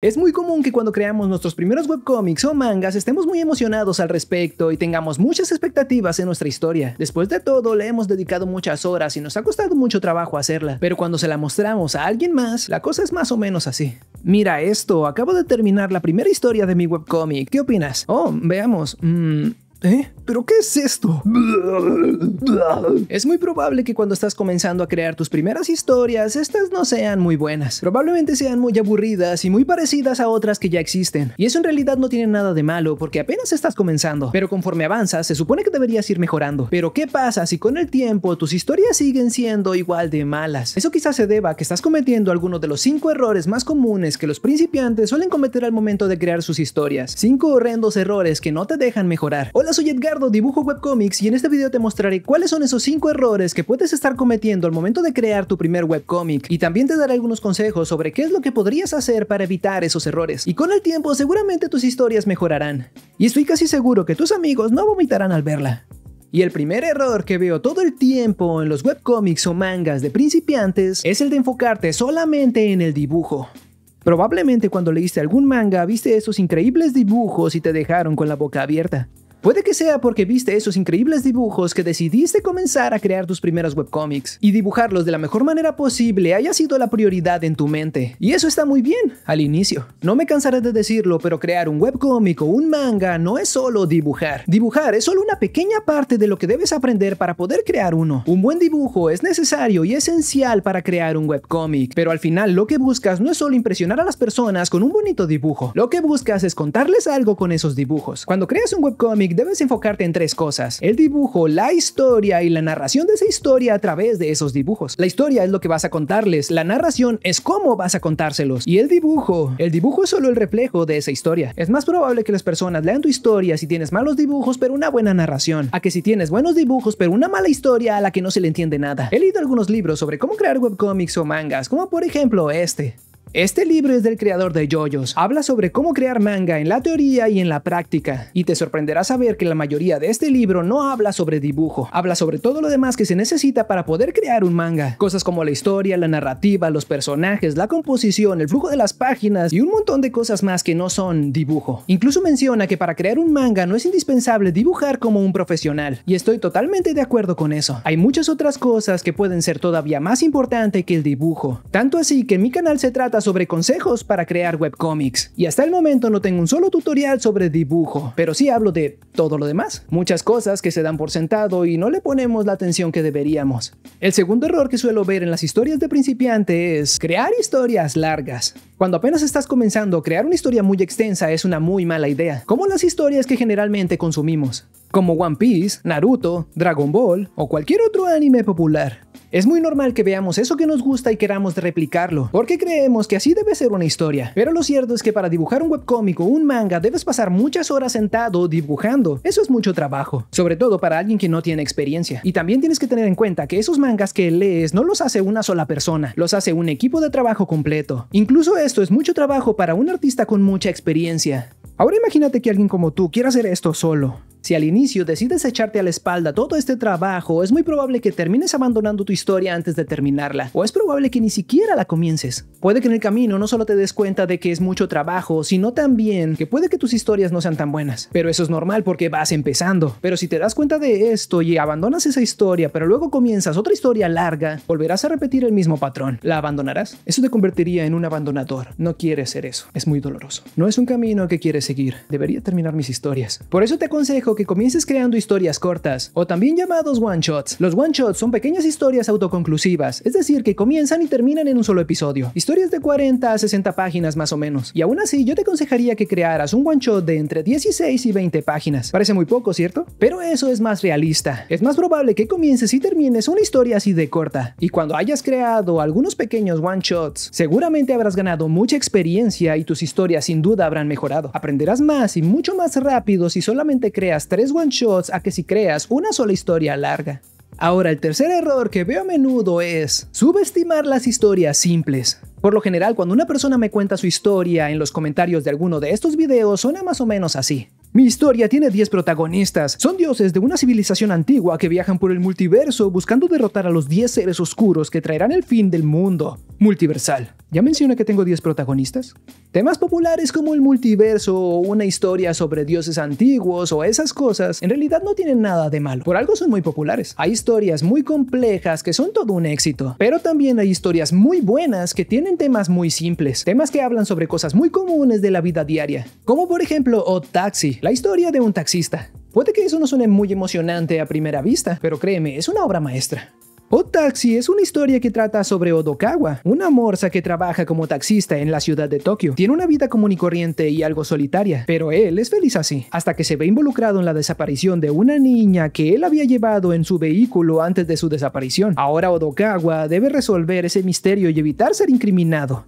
Es muy común que cuando creamos nuestros primeros webcomics o mangas estemos muy emocionados al respecto y tengamos muchas expectativas en nuestra historia. Después de todo, le hemos dedicado muchas horas y nos ha costado mucho trabajo hacerla, pero cuando se la mostramos a alguien más, la cosa es más o menos así. Mira esto, acabo de terminar la primera historia de mi webcomic, ¿qué opinas? Oh, veamos. mmm... ¿Eh? ¿Pero qué es esto? Es muy probable que cuando estás comenzando a crear tus primeras historias, estas no sean muy buenas. Probablemente sean muy aburridas y muy parecidas a otras que ya existen. Y eso en realidad no tiene nada de malo porque apenas estás comenzando. Pero conforme avanzas, se supone que deberías ir mejorando. Pero ¿qué pasa si con el tiempo tus historias siguen siendo igual de malas? Eso quizás se deba a que estás cometiendo algunos de los cinco errores más comunes que los principiantes suelen cometer al momento de crear sus historias. 5 horrendos errores que no te dejan mejorar soy Edgardo, dibujo webcomics y en este video te mostraré cuáles son esos 5 errores que puedes estar cometiendo al momento de crear tu primer webcomic y también te daré algunos consejos sobre qué es lo que podrías hacer para evitar esos errores. Y con el tiempo seguramente tus historias mejorarán. Y estoy casi seguro que tus amigos no vomitarán al verla. Y el primer error que veo todo el tiempo en los webcomics o mangas de principiantes es el de enfocarte solamente en el dibujo. Probablemente cuando leíste algún manga viste esos increíbles dibujos y te dejaron con la boca abierta. Puede que sea porque viste esos increíbles dibujos que decidiste comenzar a crear tus primeros webcomics y dibujarlos de la mejor manera posible haya sido la prioridad en tu mente. Y eso está muy bien al inicio. No me cansaré de decirlo, pero crear un webcómic o un manga no es solo dibujar. Dibujar es solo una pequeña parte de lo que debes aprender para poder crear uno. Un buen dibujo es necesario y esencial para crear un webcómic, pero al final lo que buscas no es solo impresionar a las personas con un bonito dibujo. Lo que buscas es contarles algo con esos dibujos. Cuando creas un webcomic, debes enfocarte en tres cosas, el dibujo, la historia y la narración de esa historia a través de esos dibujos. La historia es lo que vas a contarles, la narración es cómo vas a contárselos y el dibujo, el dibujo es solo el reflejo de esa historia. Es más probable que las personas lean tu historia si tienes malos dibujos pero una buena narración, a que si tienes buenos dibujos pero una mala historia a la que no se le entiende nada. He leído algunos libros sobre cómo crear webcomics o mangas, como por ejemplo este. Este libro es del creador de Yoyos, habla sobre cómo crear manga en la teoría y en la práctica, y te sorprenderá saber que la mayoría de este libro no habla sobre dibujo, habla sobre todo lo demás que se necesita para poder crear un manga, cosas como la historia, la narrativa, los personajes, la composición, el flujo de las páginas y un montón de cosas más que no son dibujo. Incluso menciona que para crear un manga no es indispensable dibujar como un profesional, y estoy totalmente de acuerdo con eso. Hay muchas otras cosas que pueden ser todavía más importantes que el dibujo, tanto así que mi canal se trata sobre consejos para crear webcomics. Y hasta el momento no tengo un solo tutorial sobre dibujo, pero sí hablo de todo lo demás. Muchas cosas que se dan por sentado y no le ponemos la atención que deberíamos. El segundo error que suelo ver en las historias de principiante es crear historias largas. Cuando apenas estás comenzando, crear una historia muy extensa es una muy mala idea, como las historias que generalmente consumimos, como One Piece, Naruto, Dragon Ball o cualquier otro anime popular. Es muy normal que veamos eso que nos gusta y queramos replicarlo, porque creemos que así debe ser una historia. Pero lo cierto es que para dibujar un webcómic o un manga debes pasar muchas horas sentado dibujando. Eso es mucho trabajo, sobre todo para alguien que no tiene experiencia. Y también tienes que tener en cuenta que esos mangas que lees no los hace una sola persona, los hace un equipo de trabajo completo. Incluso esto es mucho trabajo para un artista con mucha experiencia. Ahora imagínate que alguien como tú quiera hacer esto solo. Si al inicio decides echarte a la espalda todo este trabajo, es muy probable que termines abandonando tu historia antes de terminarla, o es probable que ni siquiera la comiences. Puede que en el camino no solo te des cuenta de que es mucho trabajo, sino también que puede que tus historias no sean tan buenas. Pero eso es normal porque vas empezando. Pero si te das cuenta de esto y abandonas esa historia, pero luego comienzas otra historia larga, volverás a repetir el mismo patrón. ¿La abandonarás? Eso te convertiría en un abandonador. No quieres ser eso. Es muy doloroso. No es un camino que quieres seguir. Debería terminar mis historias. Por eso te aconsejo que comiences creando historias cortas, o también llamados one-shots. Los one-shots son pequeñas historias autoconclusivas, es decir, que comienzan y terminan en un solo episodio. Historias de 40 a 60 páginas más o menos. Y aún así, yo te aconsejaría que crearas un one-shot de entre 16 y 20 páginas. Parece muy poco, ¿cierto? Pero eso es más realista. Es más probable que comiences y termines una historia así de corta. Y cuando hayas creado algunos pequeños one-shots, seguramente habrás ganado mucha experiencia y tus historias sin duda habrán mejorado. Aprenderás más y mucho más rápido si solamente creas tres one shots a que si creas una sola historia larga. Ahora, el tercer error que veo a menudo es subestimar las historias simples. Por lo general, cuando una persona me cuenta su historia en los comentarios de alguno de estos videos, suena más o menos así. Mi historia tiene 10 protagonistas. Son dioses de una civilización antigua que viajan por el multiverso buscando derrotar a los 10 seres oscuros que traerán el fin del mundo. Multiversal. ¿Ya mencioné que tengo 10 protagonistas? Temas populares como el multiverso o una historia sobre dioses antiguos o esas cosas en realidad no tienen nada de malo. Por algo son muy populares. Hay historias muy complejas que son todo un éxito. Pero también hay historias muy buenas que tienen temas muy simples. Temas que hablan sobre cosas muy comunes de la vida diaria. Como por ejemplo O Taxi la historia de un taxista. Puede que eso no suene muy emocionante a primera vista, pero créeme, es una obra maestra. O Taxi es una historia que trata sobre Odokawa, una morsa que trabaja como taxista en la ciudad de Tokio. Tiene una vida común y corriente y algo solitaria, pero él es feliz así, hasta que se ve involucrado en la desaparición de una niña que él había llevado en su vehículo antes de su desaparición. Ahora Odokawa debe resolver ese misterio y evitar ser incriminado.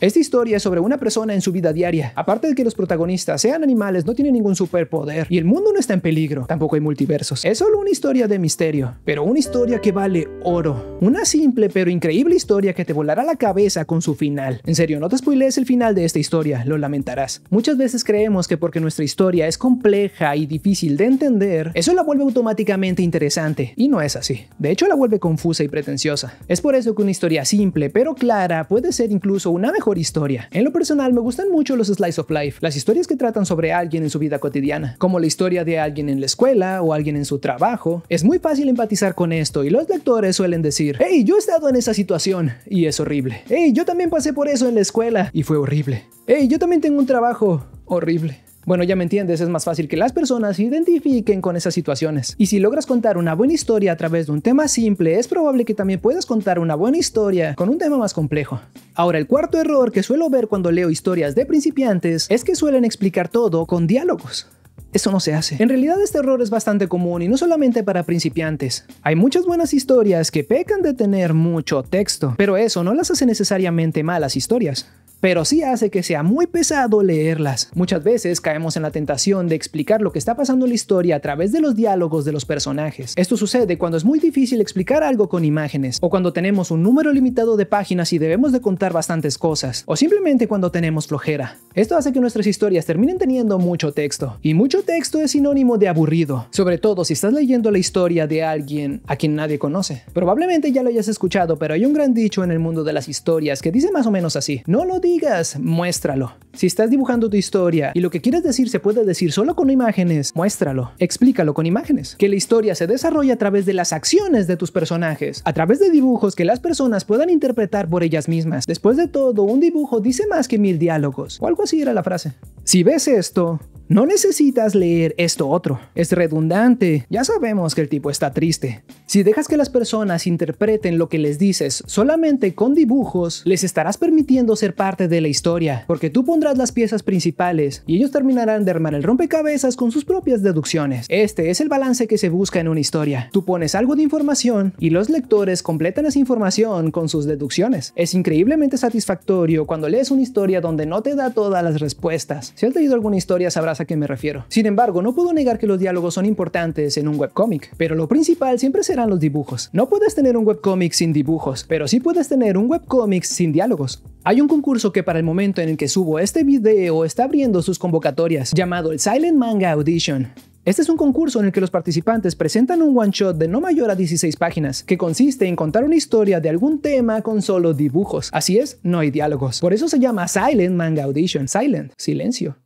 Esta historia es sobre una persona en su vida diaria. Aparte de que los protagonistas sean animales, no tienen ningún superpoder y el mundo no está en peligro, tampoco hay multiversos. Es solo una historia de misterio, pero una historia que vale oro. Una simple pero increíble historia que te volará la cabeza con su final. En serio, no te spoilees el final de esta historia, lo lamentarás. Muchas veces creemos que porque nuestra historia es compleja y difícil de entender, eso la vuelve automáticamente interesante, y no es así. De hecho, la vuelve confusa y pretenciosa. Es por eso que una historia simple pero clara puede ser incluso una mejor historia. En lo personal, me gustan mucho los slice of life, las historias que tratan sobre alguien en su vida cotidiana, como la historia de alguien en la escuela o alguien en su trabajo. Es muy fácil empatizar con esto y los lectores suelen decir, hey, yo he estado en esa situación y es horrible. Hey, yo también pasé por eso en la escuela y fue horrible. Hey, yo también tengo un trabajo horrible. Bueno, ya me entiendes, es más fácil que las personas se identifiquen con esas situaciones. Y si logras contar una buena historia a través de un tema simple, es probable que también puedas contar una buena historia con un tema más complejo. Ahora, el cuarto error que suelo ver cuando leo historias de principiantes es que suelen explicar todo con diálogos. Eso no se hace. En realidad este error es bastante común y no solamente para principiantes. Hay muchas buenas historias que pecan de tener mucho texto, pero eso no las hace necesariamente malas historias pero sí hace que sea muy pesado leerlas. Muchas veces caemos en la tentación de explicar lo que está pasando en la historia a través de los diálogos de los personajes. Esto sucede cuando es muy difícil explicar algo con imágenes, o cuando tenemos un número limitado de páginas y debemos de contar bastantes cosas, o simplemente cuando tenemos flojera. Esto hace que nuestras historias terminen teniendo mucho texto, y mucho texto es sinónimo de aburrido, sobre todo si estás leyendo la historia de alguien a quien nadie conoce. Probablemente ya lo hayas escuchado, pero hay un gran dicho en el mundo de las historias que dice más o menos así, no lo digas, muéstralo. Si estás dibujando tu historia y lo que quieres decir se puede decir solo con imágenes, muéstralo, explícalo con imágenes. Que la historia se desarrolle a través de las acciones de tus personajes, a través de dibujos que las personas puedan interpretar por ellas mismas. Después de todo, un dibujo dice más que mil diálogos, o algo así era la frase. Si ves esto, no necesitas leer esto otro, es redundante, ya sabemos que el tipo está triste. Si dejas que las personas interpreten lo que les dices solamente con dibujos, les estarás permitiendo ser parte de la historia, porque tú pondrás las piezas principales y ellos terminarán de armar el rompecabezas con sus propias deducciones. Este es el balance que se busca en una historia. Tú pones algo de información y los lectores completan esa información con sus deducciones. Es increíblemente satisfactorio cuando lees una historia donde no te da todas las respuestas, si has leído alguna historia sabrás a qué me refiero. Sin embargo, no puedo negar que los diálogos son importantes en un webcómic, pero lo principal siempre serán los dibujos. No puedes tener un webcómic sin dibujos, pero sí puedes tener un webcómic sin diálogos. Hay un concurso que para el momento en el que subo este video está abriendo sus convocatorias, llamado el Silent Manga Audition. Este es un concurso en el que los participantes presentan un one shot de no mayor a 16 páginas, que consiste en contar una historia de algún tema con solo dibujos. Así es, no hay diálogos. Por eso se llama Silent Manga Audition. Silent, silencio.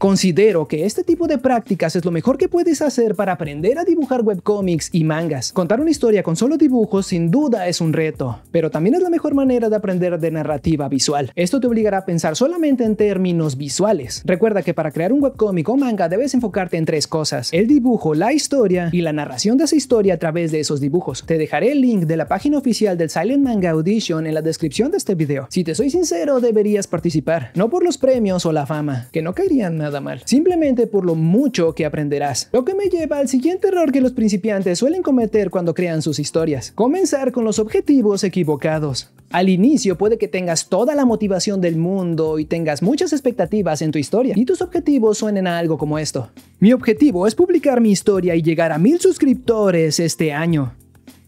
Considero que este tipo de prácticas es lo mejor que puedes hacer para aprender a dibujar webcómics y mangas. Contar una historia con solo dibujos sin duda es un reto, pero también es la mejor manera de aprender de narrativa visual. Esto te obligará a pensar solamente en términos visuales. Recuerda que para crear un webcómic o manga debes enfocarte en tres cosas, el dibujo, la historia y la narración de esa historia a través de esos dibujos. Te dejaré el link de la página oficial del Silent Manga Audition en la descripción de este video. Si te soy sincero, deberías participar, no por los premios o la fama, que no caerían nada nada mal, simplemente por lo mucho que aprenderás. Lo que me lleva al siguiente error que los principiantes suelen cometer cuando crean sus historias, comenzar con los objetivos equivocados. Al inicio puede que tengas toda la motivación del mundo y tengas muchas expectativas en tu historia y tus objetivos suenen a algo como esto. Mi objetivo es publicar mi historia y llegar a mil suscriptores este año.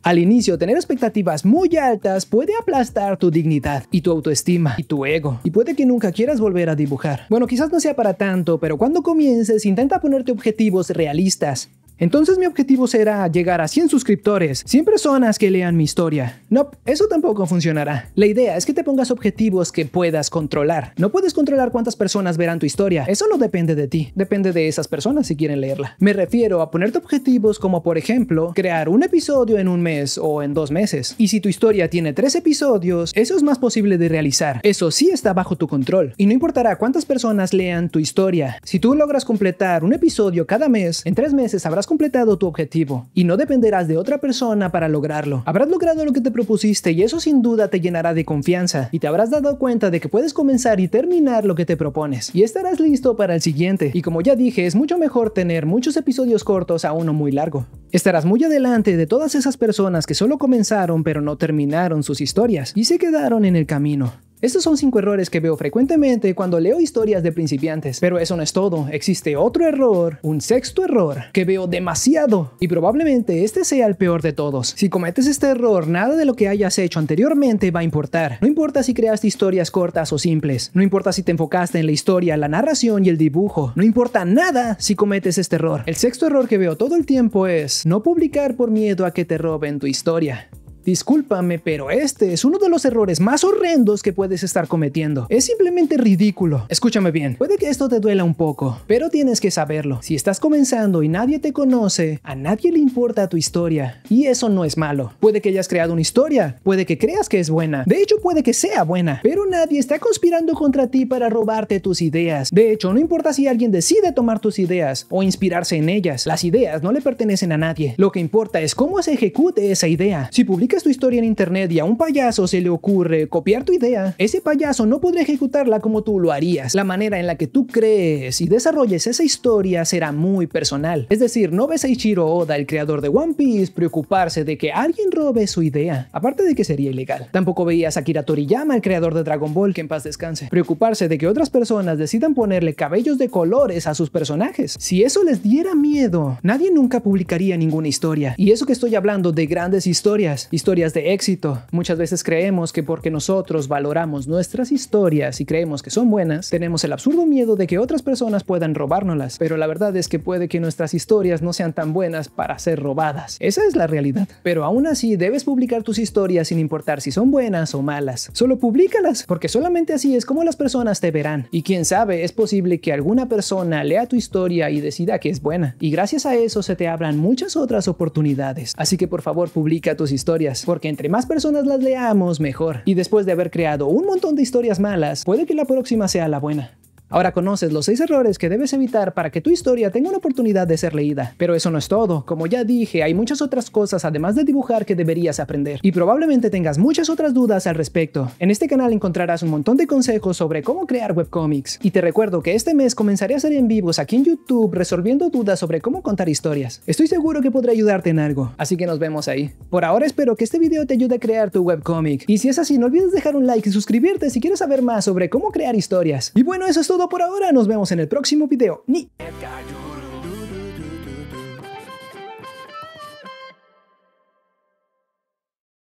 Al inicio, tener expectativas muy altas puede aplastar tu dignidad y tu autoestima y tu ego. Y puede que nunca quieras volver a dibujar. Bueno, quizás no sea para tanto, pero cuando comiences, intenta ponerte objetivos realistas entonces mi objetivo será llegar a 100 suscriptores, 100 personas que lean mi historia. No, eso tampoco funcionará. La idea es que te pongas objetivos que puedas controlar. No puedes controlar cuántas personas verán tu historia, eso no depende de ti, depende de esas personas si quieren leerla. Me refiero a ponerte objetivos como por ejemplo crear un episodio en un mes o en dos meses. Y si tu historia tiene tres episodios, eso es más posible de realizar. Eso sí está bajo tu control. Y no importará cuántas personas lean tu historia. Si tú logras completar un episodio cada mes, en tres meses habrás completado tu objetivo y no dependerás de otra persona para lograrlo. Habrás logrado lo que te propusiste y eso sin duda te llenará de confianza y te habrás dado cuenta de que puedes comenzar y terminar lo que te propones y estarás listo para el siguiente. Y como ya dije, es mucho mejor tener muchos episodios cortos a uno muy largo. Estarás muy adelante de todas esas personas que solo comenzaron pero no terminaron sus historias y se quedaron en el camino. Estos son cinco errores que veo frecuentemente cuando leo historias de principiantes, pero eso no es todo, existe otro error, un sexto error, que veo demasiado, y probablemente este sea el peor de todos. Si cometes este error, nada de lo que hayas hecho anteriormente va a importar. No importa si creaste historias cortas o simples, no importa si te enfocaste en la historia, la narración y el dibujo, no importa nada si cometes este error. El sexto error que veo todo el tiempo es no publicar por miedo a que te roben tu historia. Discúlpame, pero este es uno de los errores más horrendos que puedes estar cometiendo. Es simplemente ridículo. Escúchame bien, puede que esto te duela un poco, pero tienes que saberlo. Si estás comenzando y nadie te conoce, a nadie le importa tu historia. Y eso no es malo. Puede que hayas creado una historia, puede que creas que es buena. De hecho, puede que sea buena, pero nadie está conspirando contra ti para robarte tus ideas. De hecho, no importa si alguien decide tomar tus ideas o inspirarse en ellas. Las ideas no le pertenecen a nadie. Lo que importa es cómo se ejecute esa idea. Si publicas tu historia en internet y a un payaso se le ocurre copiar tu idea, ese payaso no podría ejecutarla como tú lo harías. La manera en la que tú crees y desarrolles esa historia será muy personal. Es decir, no ves a Ichiro Oda, el creador de One Piece, preocuparse de que alguien robe su idea, aparte de que sería ilegal. Tampoco veías a Kira Toriyama, el creador de Dragon Ball, que en paz descanse, preocuparse de que otras personas decidan ponerle cabellos de colores a sus personajes. Si eso les diera miedo, nadie nunca publicaría ninguna historia. Y eso que estoy hablando de grandes historias Historias de éxito. Muchas veces creemos que porque nosotros valoramos nuestras historias y creemos que son buenas, tenemos el absurdo miedo de que otras personas puedan robárnoslas, pero la verdad es que puede que nuestras historias no sean tan buenas para ser robadas. Esa es la realidad. Pero aún así debes publicar tus historias sin importar si son buenas o malas. Solo publícalas, porque solamente así es como las personas te verán. Y quién sabe, es posible que alguna persona lea tu historia y decida que es buena. Y gracias a eso se te abran muchas otras oportunidades. Así que por favor publica tus historias porque entre más personas las leamos, mejor. Y después de haber creado un montón de historias malas, puede que la próxima sea la buena. Ahora conoces los 6 errores que debes evitar para que tu historia tenga una oportunidad de ser leída. Pero eso no es todo, como ya dije, hay muchas otras cosas además de dibujar que deberías aprender, y probablemente tengas muchas otras dudas al respecto. En este canal encontrarás un montón de consejos sobre cómo crear webcomics, y te recuerdo que este mes comenzaré a hacer en vivos aquí en YouTube resolviendo dudas sobre cómo contar historias. Estoy seguro que podré ayudarte en algo, así que nos vemos ahí. Por ahora espero que este video te ayude a crear tu webcomic, y si es así no olvides dejar un like y suscribirte si quieres saber más sobre cómo crear historias. Y bueno, eso es todo por ahora, nos vemos en el próximo video. ¡Ni!